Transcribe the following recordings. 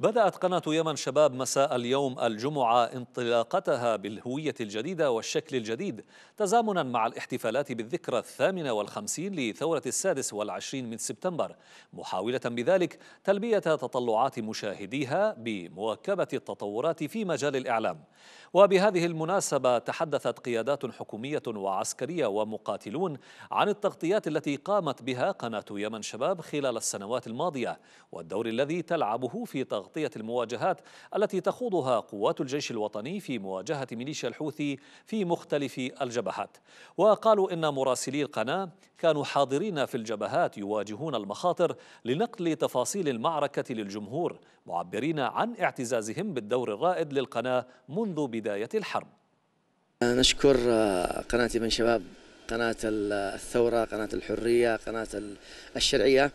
بدأت قناة يمن شباب مساء اليوم الجمعة انطلاقتها بالهوية الجديدة والشكل الجديد تزامنا مع الاحتفالات بالذكرى الثامنة والخمسين لثورة السادس والعشرين من سبتمبر محاولة بذلك تلبية تطلعات مشاهديها بمواكبة التطورات في مجال الإعلام وبهذه المناسبة تحدثت قيادات حكومية وعسكرية ومقاتلون عن التغطيات التي قامت بها قناة يمن شباب خلال السنوات الماضية والدور الذي تلعبه في تغطية تغطية المواجهات التي تخوضها قوات الجيش الوطني في مواجهة ميليشيا الحوثي في مختلف الجبهات وقالوا إن مراسلي القناة كانوا حاضرين في الجبهات يواجهون المخاطر لنقل تفاصيل المعركة للجمهور معبرين عن اعتزازهم بالدور الرائد للقناة منذ بداية الحرب نشكر آه، قناة ابن شباب قناة الثورة قناة الحرية قناة الشرعية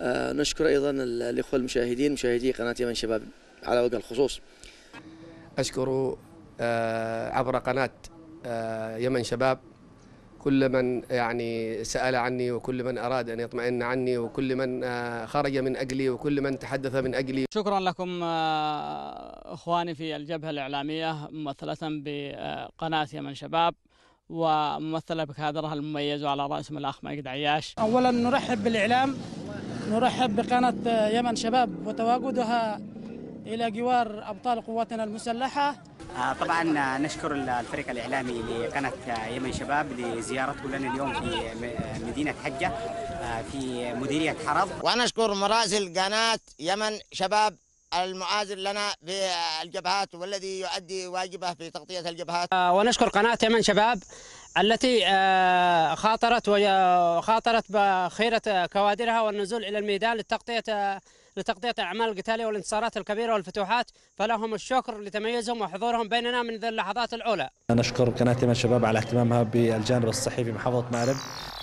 آه، نشكر أيضا الإخوة المشاهدين مشاهدي قناة يمن شباب على وجه الخصوص أشكر آه، عبر قناة آه، يمن شباب كل من يعني سأل عني وكل من أراد أن يطمئن عني وكل من خرج من أجلي وكل من تحدث من أجلي شكرا لكم أخواني في الجبهة الإعلامية ممثلة بقناة يمن شباب وممثلة بكادرها المميز وعلى رأسهم الأخ ماجد عياش أولا نرحب بالإعلام نرحب بقناة يمن شباب وتواجدها إلى جوار أبطال قواتنا المسلحة آه، طبعا نشكر الفريق الإعلامي لقناة يمن شباب لزيارته لنا اليوم في مدينة حجة آه، في مديرية حرب ونشكر مراسل قناة يمن شباب المعازر لنا في الجبهات والذي يؤدي واجبه في تغطية الجبهات آه، ونشكر قناة يمن شباب التي آه، خاطرت وخاطرت آه، بخيرة آه، كوادرها والنزول إلى الميدان لتغطية لتغطية الأعمال القتالية والانتصارات الكبيرة والفتوحات فلهم الشكر لتميزهم وحضورهم بيننا من ذي اللحظات الأولى نشكر قناة من الشباب على اهتمامها بالجانب الصحي في محافظة مأرب